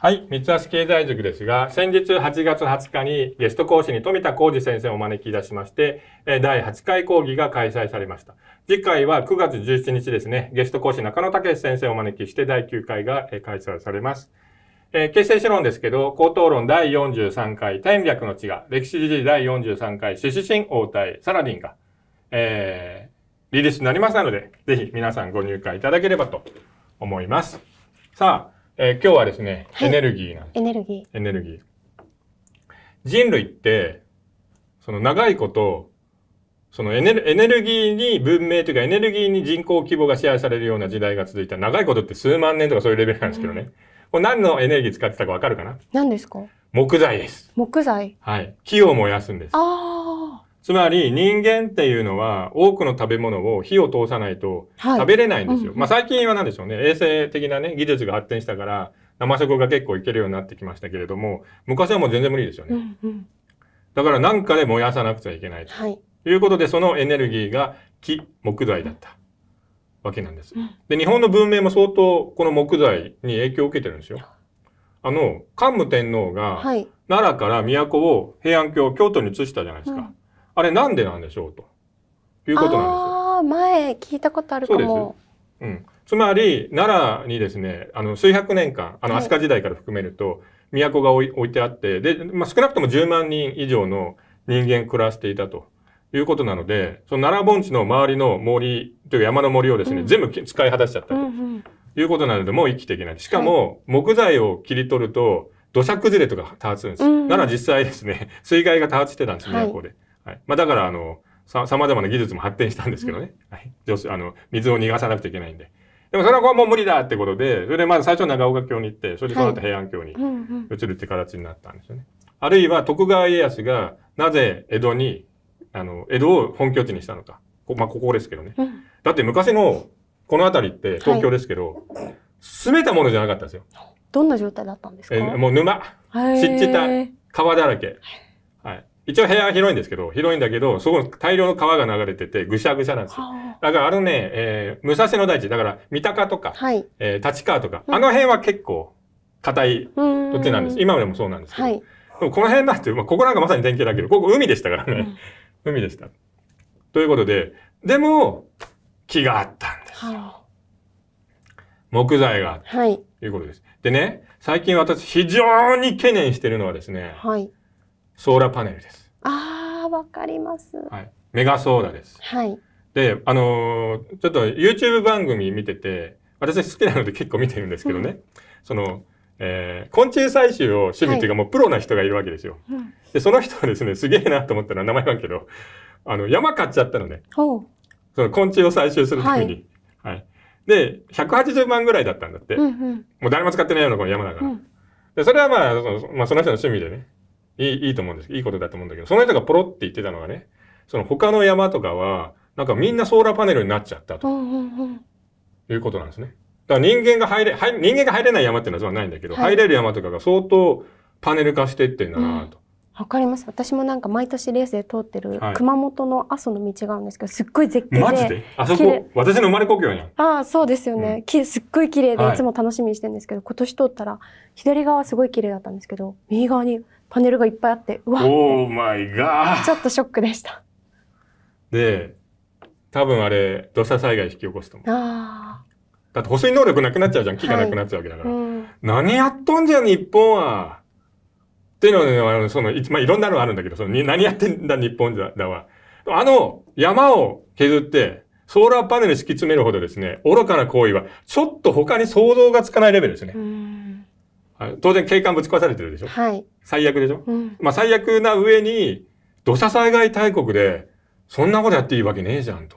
はい、三橋経済塾ですが、先日8月20日にゲスト講師に富田浩二先生をお招きいたしまして、第8回講義が開催されました。次回は9月17日ですね、ゲスト講師中野武先生をお招きして第9回が開催されます。えー、決成書論ですけど、高等論第43回、天略の違が、歴史時事第43回、獅子神応対サラディンが、えー、リリースになりますので、ぜひ皆さんご入会いただければと思います。さあ、えー、今日はですね、はい、エネルギーなんです。エネルギー。エネルギー。人類って、その長いこと、そのエネルエネルギーに文明というかエネルギーに人口規模が支配されるような時代が続いた長いことって数万年とかそういうレベルなんですけどね。うん、これ何のエネルギー使ってたかわかるかな何ですか木材です。木材はい。木を燃やすんです。ああ。つまり人間っていうのは多くの食べ物を火を通さないと食べれないんですよ。はいうん、まあ最近は何でしょうね、衛生的なね、技術が発展したから、生食が結構いけるようになってきましたけれども、昔はもう全然無理ですよね。うんうん、だから何かで燃やさなくちゃいけないと。い、うことで、そのエネルギーが木、木材だったわけなんです。うん、で、日本の文明も相当この木材に影響を受けてるんですよ。あの、桓武天皇が、奈良から都を平安京、京都に移したじゃないですか。うんあれなんでなんでしょうということなんですよ。前聞いたことあるかも。そうです。うん。つまり、奈良にですね、あの、数百年間、あの、飛鳥時代から含めると、都が置いてあって、で、まあ、少なくとも10万人以上の人間暮らしていたと。いうことなので、その奈良盆地の周りの森という山の森をですね、うん、全部使い果たしちゃったと、いうことなので、もう生きていけない。しかも、木材を切り取ると、土砂崩れとか多発するんです。うんうん、奈良実際ですね、水害が多発してたんです、都で。はいはい。まあ、だから、あの、さ、様々な技術も発展したんですけどね。はい。あの、水を逃がさなくちゃいけないんで。でもそれはもう無理だってことで、それでまず最初長岡京に行って、それでその後平安京に移るって形になったんですよね。あるいは徳川家康がなぜ江戸に、あの、江戸を本拠地にしたのか。こまあ、ここですけどね。うん、だって昔のこの辺りって東京ですけど、はい、住めたものじゃなかったですよ。どんな状態だったんですかえもう沼、湿地帯、川だらけ。はい。一応部屋は広いんですけど、広いんだけど、そこ大量の川が流れてて、ぐしゃぐしゃなんですよ。だからあのね、えー、武蔵野大地、だから三鷹とか、はい、えー、立川とか、あの辺は結構硬い土地なんです。今でもそうなんですけど。はい、でもこの辺なんて、まあ、ここなんかまさに典型だけど、ここ海でしたからね。うん、海でした。ということで、でも、木があったんですよ。木材があった。はい。ということです。でね、最近私非常に懸念してるのはですね、はい。ソーラーパネルです。ああ、わかります。はい。メガソーラーです。はい。で、あのー、ちょっと YouTube 番組見てて、私好きなので結構見てるんですけどね、うん、その、えー、昆虫採集を趣味っていうか、もうプロな人がいるわけですよ。で、その人はですね、すげえなと思ったら名前なんけど、あの、山買っちゃったのね。その昆虫を採集するために。はい、はい。で、180万ぐらいだったんだって。うんうん、もう誰も使ってないようなこの山だから。うん、で、それはまあその、まあ、その人の趣味でね。いい、いいと思うんです。いいことだと思うんだけど、その人がポロって言ってたのがね、その他の山とかは、なんかみんなソーラーパネルになっちゃったと。いうことなんですね。だから人間が入れ、入人間が入れない山っていうのはないんだけど、はい、入れる山とかが相当パネル化してってんだなと。わ、うん、かります。私もなんか毎年レースで通ってる、熊本の阿蘇の道があるんですけど、すっごい絶景で。マジであそこ、私の生まれ故郷やん。ああ、そうですよね、うん、すっごい綺麗で、いつも楽しみにしてるんですけど、はい、今年通ったら、左側すごい綺麗だったんですけど、右側にパネルがいっぱいあってうわちょっとショックでしたで多分あれ土砂災害引き起こすと思うあだって保水能力なくなっちゃうじゃん木がなくなっちゃうわけだから、はいうん、何やっとんじゃん日本はっていうのは、ね、そのい,、まあ、いろんなのあるんだけどその何やってんだ日本だだわあの山を削ってソーラーパネル敷き詰めるほどですね、愚かな行為は、ちょっと他に想像がつかないレベルですね。当然景観ぶち壊されてるでしょ、はい、最悪でしょ、うん、まあ最悪な上に土砂災害大国でそんなことやっていいわけねえじゃんと。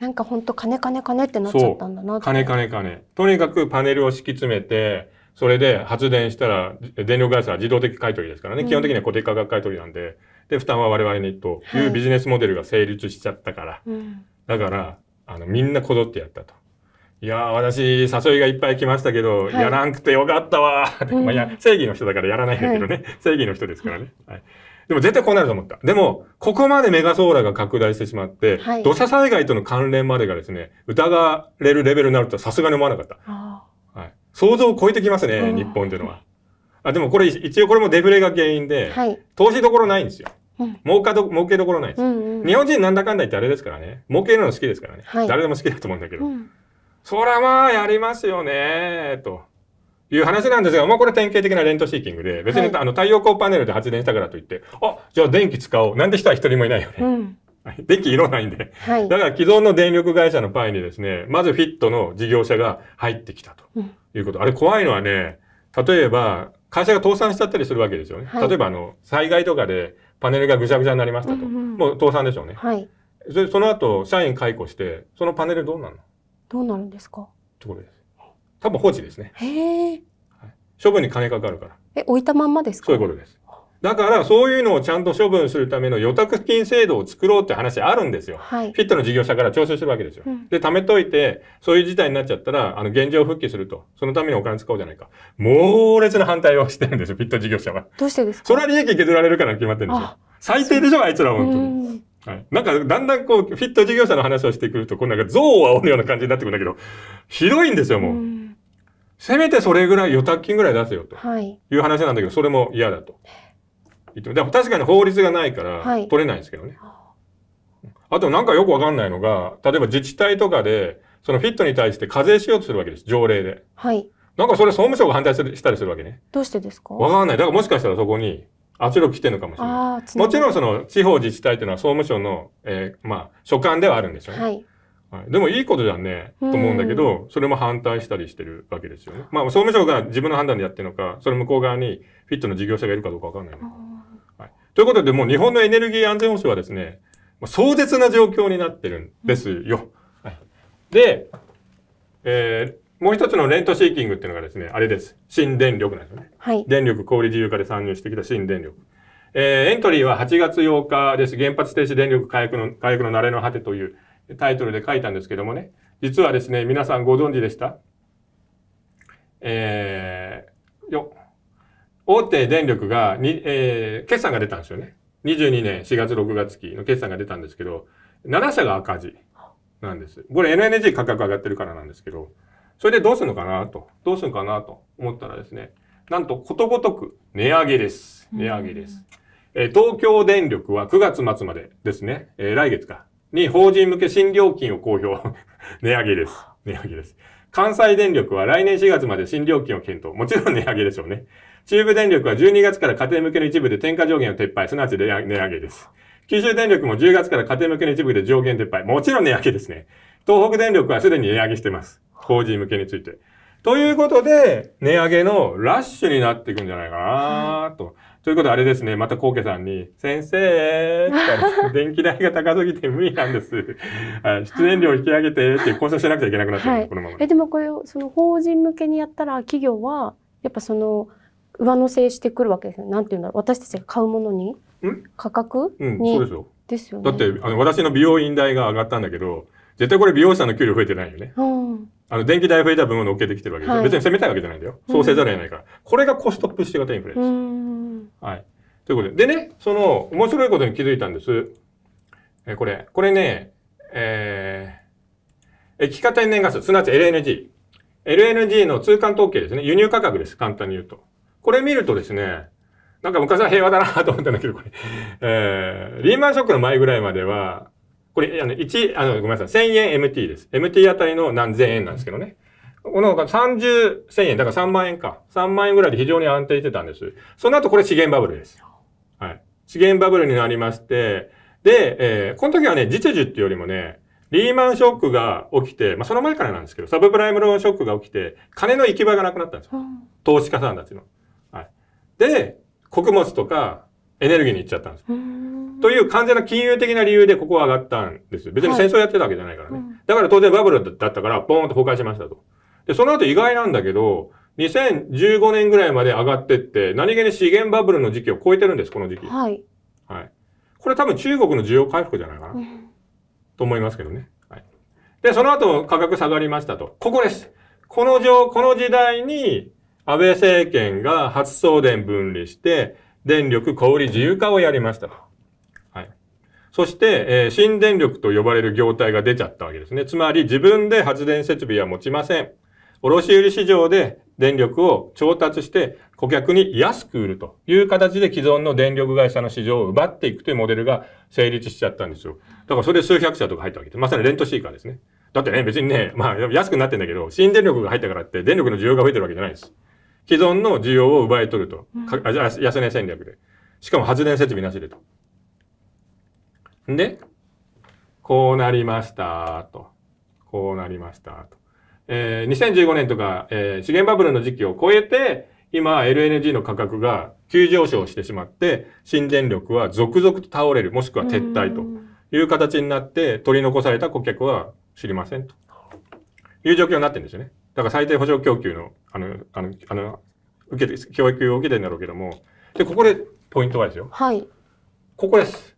なんかほんと金金金ってなっちゃったんだな金金金。とにかくパネルを敷き詰めて、それで発電したら電力会社は自動的買取ですからね、うん、基本的には固定価格買取なんで、で、負担は我々にというビジネスモデルが成立しちゃったから、はい、だから、あの、みんなこぞってやったと。いや私、誘いがいっぱい来ましたけど、はい、やらんくてよかったわ、うん、まあ、や正義の人だからやらないんだけどね、はい、正義の人ですからね。はいでも絶対こうなると思った。でも、ここまでメガソーラが拡大してしまって、はい、土砂災害との関連までがですね、疑われるレベルになるとはさすがに思わなかった。はい、想像を超えてきますね、日本というのは。あでもこれ、一応これもデフレが原因で、はい、投資どころないんですよ。儲かど、儲けどころないです、うんうん、日本人なんだかんだ言ってあれですからね。儲けるの好きですからね。はい、誰でも好きだと思うんだけど。うんそらまあやりますよね、と。いう話なんですが、まあこれ典型的なレントシーキングで、別に、あの太陽光パネルで発電したからといって、あ、じゃあ電気使おう。なんで人は一人もいないよね。うん電気いらないんで、はい。だから既存の電力会社の場合にですね、まずフィットの事業者が入ってきたということ。うん、あれ怖いのはね、例えば会社が倒産しちゃったりするわけですよね。はい、例えばあの災害とかでパネルがぐちゃぐちゃになりましたと。うんうん、もう倒産でしょうね。はい、その後、社員解雇して、そのパネルどうなるのどうなるんですかところです。多分放置ですね。へえ、はい。処分に金かかるから。え、置いたまんまですかそういうことです。だから、そういうのをちゃんと処分するための予託金制度を作ろうって話あるんですよ。はい、フィットの事業者から調整するわけですよ。うん、で、貯めといて、そういう事態になっちゃったら、あの、現状復帰すると。そのためにお金使おうじゃないか。猛烈な反対をしてるんですよ、フィット事業者は。どうしてですかそれは利益削られるから決まってるんですよ。最低でしょ、あいつら、本当に。はい。なんか、だんだんこう、フィット事業者の話をしてくると、こうなんか、像を煽るような感じになってくるんだけど、ひどいんですよ、もう。うせめてそれぐらい、預託金ぐらい出せよ、という話なんだけど、それも嫌だと。でも確かに法律がないから、取れないんですけどね。あとなんかよくわかんないのが、例えば自治体とかで、そのフィットに対して課税しようとするわけです、条例で。はい。なんかそれ総務省が反対したりするわけね。どうしてですかわかんない。だからもしかしたらそこに、圧力来てるのかもしれない。もちろんその地方自治体というのは総務省の、えー、まあ所管ではあるんでしょうね。はいはい、でもいいことじゃんねと思うんだけど、それも反対したりしてるわけですよね。まあ総務省が自分の判断でやってるのか、それ向こう側にフィットの事業者がいるかどうかわかんないのはい。ということで、もう日本のエネルギー安全保障はですね、壮絶な状況になってるんですよ。うん、はい、で、えー、もう一つのレントシーキングっていうのがですね、あれです。新電力なんですよね。はい。電力小売自由化で参入してきた新電力。えー、エントリーは8月8日です。原発停止電力回復の、回復の慣れの果てというタイトルで書いたんですけどもね。実はですね、皆さんご存知でしたえー、よ、大手電力がに、えー、決算が出たんですよね。22年4月6月期の決算が出たんですけど、7社が赤字なんです。これ NNG 価格上がってるからなんですけど、それでどうするのかなと、どうするのかなと思ったらですね、なんとことごとく値上げです。値上げです。えー、東京電力は9月末までですね、えー、来月か、に法人向け新料金を公表。値上げです。値上げです。関西電力は来年4月まで新料金を検討。もちろん値上げでしょうね。中部電力は12月から家庭向けの一部で添加上限を撤廃、すなわち値上げです。九州電力も10月から家庭向けの一部で上限撤廃。もちろん値上げですね。東北電力はすでに値上げしてます。法人向けについて。ということで、値上げのラッシュになっていくんじゃないかなと。はいということで、あれですね、またコウケさんに、先生って、電気代が高すぎて無理なんです。出演料引き上げてって交渉しなくちゃいけなくなっちゃう、はい、このまま。え、でもこれを、その法人向けにやったら、企業は、やっぱその、上乗せしてくるわけですよ。なんていうんだろう。私たちが買うものに価格に、うん、そうですよ。ですよね。だって、あの、私の美容院代が上がったんだけど、絶対これ美容師さんの給料増えてないよね。うあの、電気代増えた分を乗っけてきてるわけですよ。はい、別に攻めたいわけじゃないんだよ。そうせざるを得ないから。うん、これがコストアップして型インフレです。はい。ということで。でね、その、面白いことに気づいたんです。えー、これ。これね、えー、液化天然ガス、すなわち LNG。LNG の通関統計ですね。輸入価格です。簡単に言うと。これ見るとですね、なんか昔は平和だなと思ったんだけど、これ。えー、リーマンショックの前ぐらいまでは、これ、あの、1、あの、ごめんなさい、1000円 MT です。MT あたりの何千円なんですけどね。この30、1000円、だから3万円か。3万円ぐらいで非常に安定してたんです。その後これ資源バブルです。はい。資源バブルになりまして、で、えー、この時はね、実需っていうよりもね、リーマンショックが起きて、まあ、その前からなんですけど、サブプライムローンショックが起きて、金の行き場がなくなったんですよ。投資家さんたちの。はい。で、穀物とかエネルギーに行っちゃったんです。という完全な金融的な理由でここは上がったんですよ。別に戦争やってたわけじゃないからね。はいうん、だから当然バブルだったから、ポーンと崩壊しましたと。で、その後意外なんだけど、2015年ぐらいまで上がってって、何気に資源バブルの時期を超えてるんです、この時期。はい。はい。これ多分中国の需要回復じゃないかな。と思いますけどね。はい。で、その後価格下がりましたと。ここです。この上、この時代に、安倍政権が発送電分離して、電力小売自由化をやりましたと。そして、えー、新電力と呼ばれる業態が出ちゃったわけですね。つまり自分で発電設備は持ちません。卸売市場で電力を調達して顧客に安く売るという形で既存の電力会社の市場を奪っていくというモデルが成立しちゃったんですよ。だからそれ数百社とか入ったわけで、まさにレントシーカーですね。だってね、別にね、まあ安くなってんだけど、新電力が入ったからって電力の需要が増えてるわけじゃないです。既存の需要を奪い取ると。う安値戦略で。しかも発電設備なしでと。で、こうなりましたと。こうなりましたと。えー、2015年とか、えー、資源バブルの時期を超えて、今 LNG の価格が急上昇してしまって、新電力は続々と倒れる、もしくは撤退という形になって、取り残された顧客は知りませんという状況になってるんですよね。だから最低保障供給の、あの、あの、あの、受けて、教育を受けてるんだろうけども、で、ここでポイントはですよ。はい。ここです。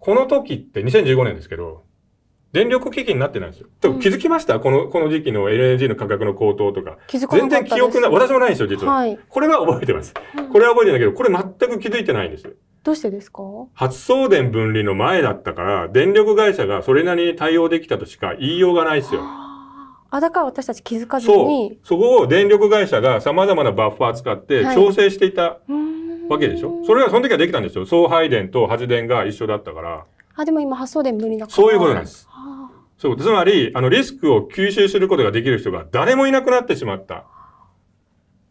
この時って2015年ですけど、電力危機になってないんですよ。気づきましたこの、この時期の LNG の価格の高騰とか。気づか全然記憶ない。私もないんですよ、実は。はい、これは覚えてます。うん、これは覚えてないけど、これ全く気づいてないんですよ。どうしてですか発送電分離の前だったから、電力会社がそれなりに対応できたとしか言いようがないですよ。あ、だから私たち気づかずに。そう。そこを電力会社が様々なバッファー使って調整していた。はいうんわけでしょそれはその時はできたんですよ送配電と発電が一緒だったからあでも今発送電無理だからそういうことなんですそうつまりあのリスクを吸収することができる人が誰もいなくなってしまった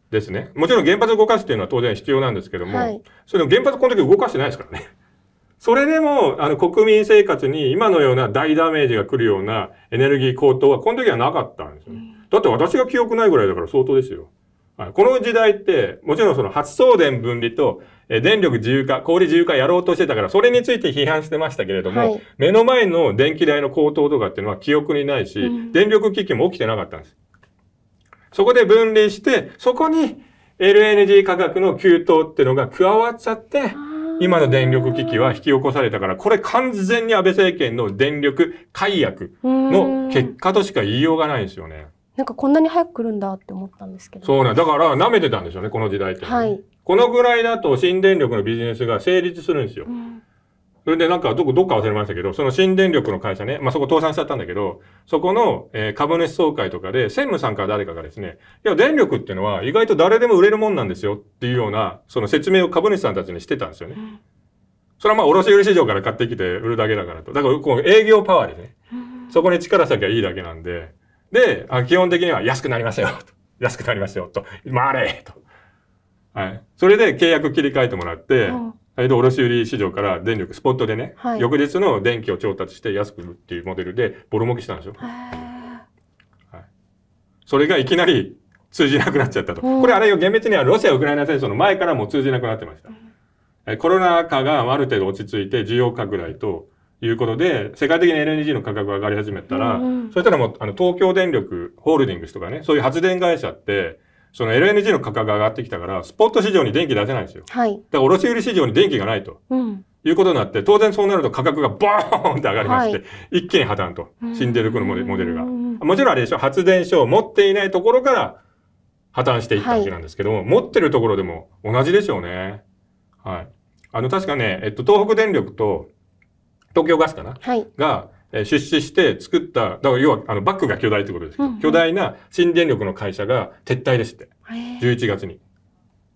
ですねもちろん原発を動かすっていうのは当然必要なんですけども、はい、それ原発この時動かしてないですからね それでも、あの、国民生活に今のような大ダメージが来るようなエネルギー高騰は、この時はなかったんですよね。だって私が記憶ないぐらいだから相当ですよ。はい、この時代って、もちろんその発送電分離と、え電力自由化、氷自由化やろうとしてたから、それについて批判してましたけれども、はい、目の前の電気代の高騰とかっていうのは記憶にないし、うん、電力危機も起きてなかったんです。そこで分離して、そこに LNG 価格の急騰っていうのが加わっちゃって、今の電力危機は引き起こされたから、これ完全に安倍政権の電力解約の結果としか言いようがないんですよね。なんかこんなに早く来るんだって思ったんですけど。そうなんだから舐めてたんでしょうね、この時代って、はい。このぐらいだと新電力のビジネスが成立するんですよ。うん、それでなんかどこ、どっか忘れましたけど、その新電力の会社ね、まあ、そこ倒産しちゃったんだけど、そこの、えー、株主総会とかで、専務さんか誰かがですね、いや、電力っていうのは意外と誰でも売れるもんなんですよっていうような、その説明を株主さんたちにしてたんですよね。うん、それはまあ、卸売市場から買ってきて売るだけだからと。だから、こう営業パワーですね。うん、そこに力先はいいだけなんで、で、あ基本的には安くなりますよ。安くなりますよ。と。回れと。はい。それで契約切り替えてもらって、はい、で、卸売市場から電力、スポットでね、はい、翌日の電気を調達して安く売るっていうモデルでボロ儲けしたんですよ。はい。それがいきなり通じなくなっちゃったと。これあれよ、厳密にはロシア・ウクライナ戦争の前からも通じなくなってました。コロナ禍がある程度落ち着いて需要拡大と、いうことで、世界的に LNG の価格が上がり始めたら、うんそしたらもう、あの、東京電力ホールディングスとかね、そういう発電会社って、その LNG の価格が上がってきたから、スポット市場に電気出せないんですよ。はい。だから卸売市場に電気がないと。うん。いうことになって、当然そうなると価格がボーンって上がりまして、はい、一気に破綻と。死んでるこのモデルが。もちろんあれでしょ、発電所を持っていないところから破綻していったわけなんですけども、はい、持ってるところでも同じでしょうね。はい。あの、確かね、えっと、東北電力と、東京ガスかな、はい、が、えー、出資して作った、だから要はあのバックが巨大ってことですけど、うんうん、巨大な新電力の会社が撤退ですって、11月に。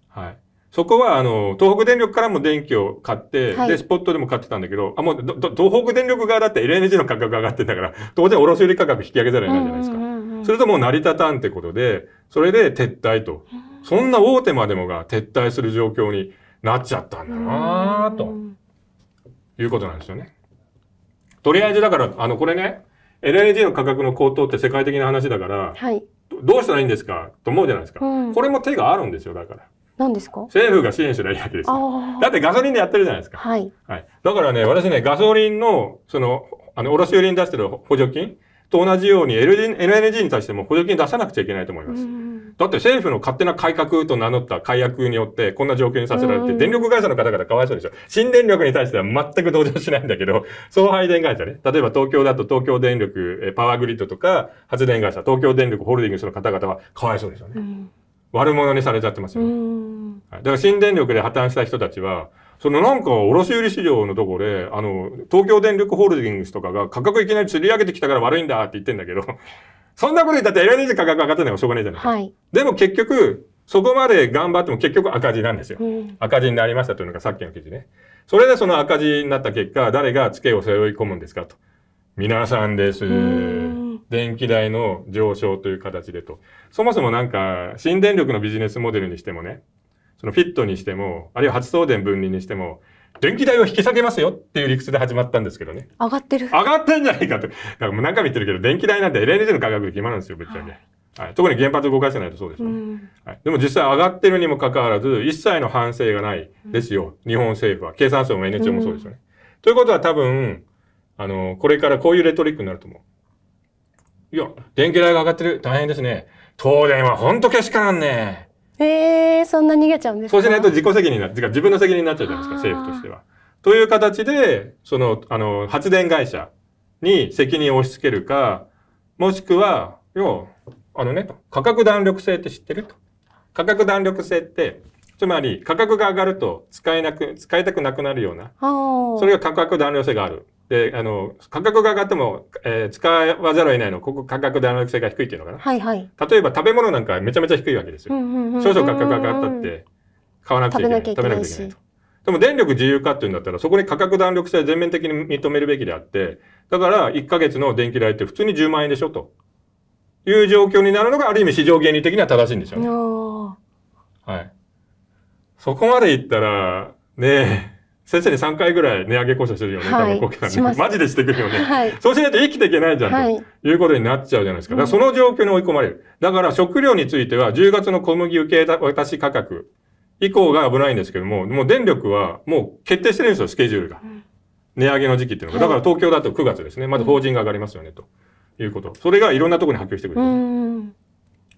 はい。そこは、あの、東北電力からも電気を買って、はい、で、スポットでも買ってたんだけど、あ、もう、東北電力側だって LNG の価格が上がってんだから、当然卸売価格引き上げざるを得ないじゃないですか。うんそれともう成り立たんってことで、それで撤退と。そんな大手までもが撤退する状況になっちゃったんだなと、いうことなんですよね。とりあえずだから、あの、これね、LNG の価格の高騰って世界的な話だから、はい、どうしたらいいんですかと思うじゃないですか、うん、これも手があるんですよ、だから。何ですか政府が支援しればいいわけですよ。だってガソリンでやってるじゃないですか。はい。はい。だからね、私ね、ガソリンの、その、あの、卸売りに出してる補助金と同じように LNG に対しても補助金出さなくちゃいけないと思います。だって政府の勝手な改革と名乗った改悪によって、こんな状況にさせられて、電力会社の方々かわいそうでしょ。新電力に対しては全く同情しないんだけど、送配電会社ね。例えば東京だと東京電力、パワーグリッドとか、発電会社、東京電力ホールディングスの方々はかわいそうでしょね。う悪者にされちゃってますよい。だから新電力で破綻した人たちは、そのなんか卸売市場のところで、あの、東京電力ホールディングスとかが価格いきなり釣り上げてきたから悪いんだって言ってんだけど、そんなこと言ったって l n g 価格上がってないもしょうがないじゃないですか。はい、でも結局、そこまで頑張っても結局赤字なんですよ。うん、赤字になりましたというのがさっきの記事ね。それでその赤字になった結果、誰が付けを背負い込むんですかと。皆さんです。電気代の上昇という形でと。そもそもなんか、新電力のビジネスモデルにしてもね、そのフィットにしても、あるいは発送電分離にしても、電気代を引き下げますよっていう理屈で始まったんですけどね。上がってる。上がってんじゃないかと。なんかもう何回も言ってるけど、電気代なんて LNG の価格で決まるんですよ、ぶっちゃけ。はい、特に原発動かせないとそうですよね、うん、はい。でも実際上がってるにもかかわらず、一切の反省がないですよ、うん、日本政府は。経産省も NHO もそうですよね、うん。ということは多分、あの、これからこういうレトリックになると思う。いや、電気代が上がってる。大変ですね。東電はほんとけしからんね。えー、そんな逃げちゃうんですそうしないと自己責任な、自分の責任になっちゃうじゃないですか、政府としては。という形で、その、あの、発電会社に責任を押し付けるか、もしくは、要は、あのね、価格弾力性って知ってると。価格弾力性って、つまり価格が上がると使えなく、使いたくなくなるような、それが価格弾力性がある。で、あの、価格が上がっても、えー、使わざるを得ないの、ここ価格で力性が低いっていうのかな。はいはい。例えば食べ物なんかめちゃめちゃ低いわけですよ。少々価格が上がったって、買わなくちゃいけない。食べなくちゃいけないと。でも電力自由化っていうんだったら、そこに価格弾力性全面的に認めるべきであって、だから1ヶ月の電気代って普通に10万円でしょと。いう状況になるのが、ある意味市場原理的には正しいんですよね。はい。そこまで言ったら、ねえ、先生に3回ぐらい値上げ交渉してるよね、多分ね、ね、マジでしてくるよね、そうしないと生きていけないじゃん、はい、ということになっちゃうじゃないですか。だからその状況に追い込まれる。だから食料については10月の小麦受け渡し価格以降が危ないんですけども、もう電力はもう決定してるんですよ、スケジュールが。値上げの時期っていうのが。だから東京だと9月ですね。まず法人が上がりますよね、ということ。それがいろんなところに波及してくる。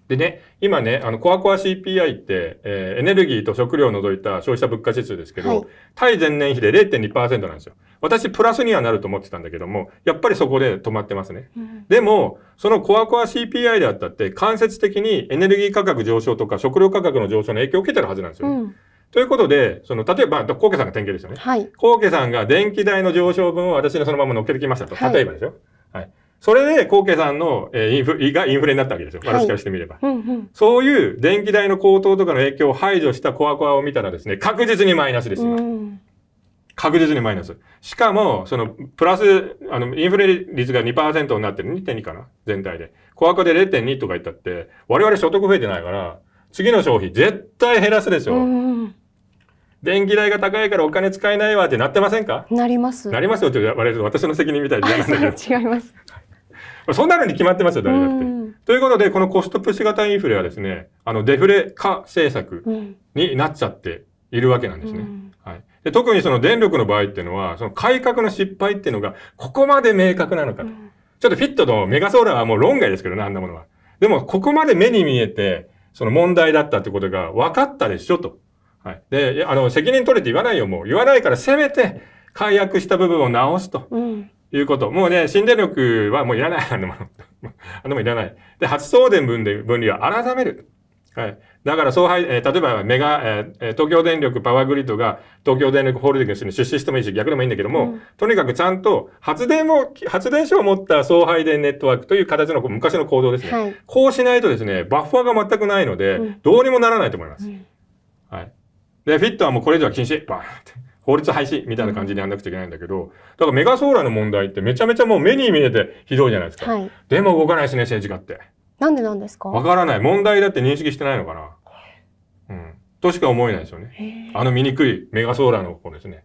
でね、今ね、あの、コアコア CPI って、えー、エネルギーと食料を除いた消費者物価指数ですけど、はい、対前年比で0.2%なんですよ。私、プラスにはなると思ってたんだけども、やっぱりそこで止まってますね。うん、でも、そのコアコア CPI であったって、間接的にエネルギー価格上昇とか食料価格の上昇の影響を受けてるはずなんですよ、うんということで、その、例えば、コウケさんが典型ですよね。はい。コウケさんが電気代の上昇分を私のそのまま乗っけてきましたと。例えばですよ。はい、はいそれで、コウケさんの、えー、インフがインフレになったわけですよ。私からしてみれば、そういう電気代の高騰とかの影響を排除したコアコアを見たらですね、確実にマイナスです、よ。うん確実にマイナス。しかも、その、プラス、あの、インフレ率が2%になってる。2.2かな全体で。小赤で0.2とか言ったって、我々所得増えてないから、次の消費絶対減らすでしょ。う電気代が高いからお金使えないわってなってませんかなります。なりますよって言われると私の責任みたいじゃないんだけど。違います。そんなのに決まってますよ、誰だって。ということで、このコストプッシュ型インフレはですね、あの、デフレ化政策になっちゃっているわけなんですね。はい、で特にその電力の場合っていうのは、その改革の失敗っていうのが、ここまで明確なのかと。ちょっとフィットとメガソーラーはもう論外ですけどね、あんなものは。でも、ここまで目に見えて、その問題だったってことが分かったでしょ、と。はい。で、あの、責任取れって言わないよ、もう。言わないから、せめて、解約した部分を直すということ。もうね、新電力はもういらない。あのもあのもいらない。で、発送電分で分離は改める。はい。だから送配、えー、例えばメガ、えー、東京電力パワーグリッドが東京電力ホールディングスに出資してもいいし、逆でもいいんだけども、うん、とにかくちゃんと発電も、発電所を持った送配電ネットワークという形の昔の行動ですね、はい、こうしないとですね、バッファーが全くないので、うん、どうにもならないと思います。うん、はい。で、フィットはもうこれ以上は禁止。バーンって。法律廃止みたいな感じでやんなくちゃいけないんだけど、うん、だからメガソーラーの問題ってめちゃめちゃもう目に見えてひどいじゃないですか。はい、でも動かないですね、政治家って。なんでなんですかわからない。問題だって認識してないのかな。うん。としか思えないですよね。あの醜いメガソーラーのこですね。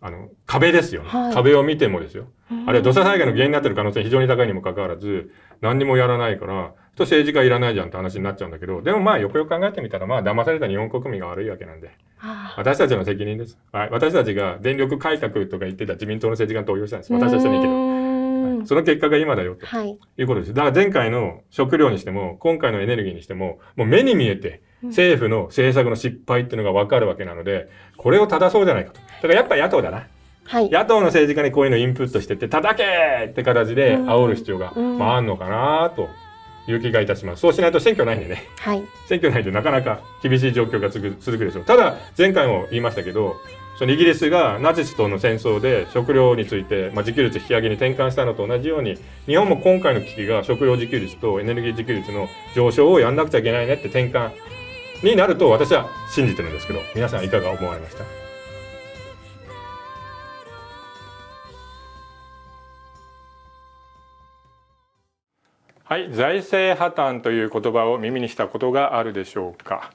あの、壁ですよね、はい、壁を見てもですよ。あれは土砂災害の原因になってる可能性非常に高いにもかかわらず、何にもやらないから、と政治家いらないじゃんって話になっちゃうんだけど、でもまあよくよく考えてみたら、まあ騙された日本国民が悪いわけなんで、私たちの責任です。はい、私たちが電力改革とか言ってた自民党の政治家に投票したんです。私たちにいいけど、その結果が今だよと、い、うことです。だから前回の食料にしても、今回のエネルギーにしても、もう目に見えて政府の政策の失敗っていうのがわかるわけなので、これを正そうじゃないかと。だからやっぱ野党だな。はい、野党の政治家にこういうのインプットしてって、叩けって形で煽る必要が、まあ、あんのかなと。いう気がいたします。そうしないと選挙ないんでね、はい、選挙ないとなかなか厳しい状況が続く続くでしょう。ただ、前回も言いましたけど、そのイギリスがナチスとの戦争で食料について、まあ、自給率引き上げに転換したのと同じように、日本も今回の危機が食料自給率とエネルギー自給率の上昇をやんなくちゃいけないねって転換になると私は信じてるんですけど、皆さんいかが思われましたはい、財政破綻という言葉を耳にしたことがあるでしょうか。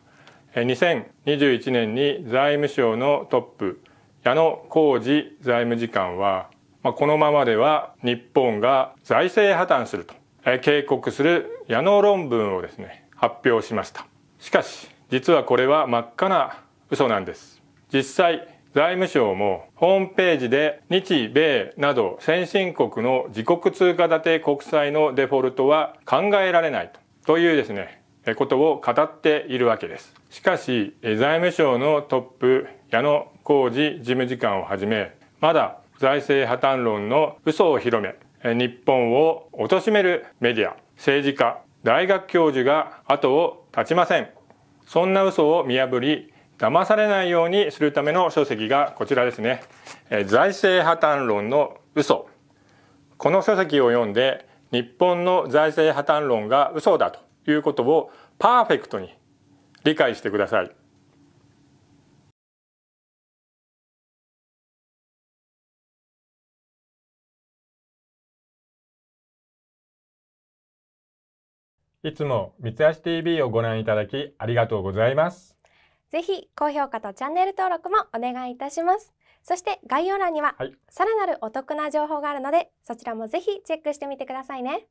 2021年に財務省のトップ、矢野浩二財務次官は、まあ、このままでは日本が財政破綻すると、え警告する矢野論文をですね、発表しました。しかし、実はこれは真っ赤な嘘なんです。実際、財務省もホームページで日米など先進国の自国通貨建て国債のデフォルトは考えられないというですね、ことを語っているわけです。しかし、財務省のトップ、矢野浩二事務次官をはじめ、まだ財政破綻論の嘘を広め、日本を貶めるメディア、政治家、大学教授が後を絶ちません。そんな嘘を見破り、騙されないようにするための書籍がこちらですね、え財政破綻論の嘘この書籍を読んで日本の財政破綻論が嘘だということをパーフェクトに理解してください。いつも三橋 TV をご覧いただきありがとうございます。ぜひ高評価とチャンネル登録もお願いいたします。そして概要欄には、さらなるお得な情報があるので、そちらもぜひチェックしてみてくださいね。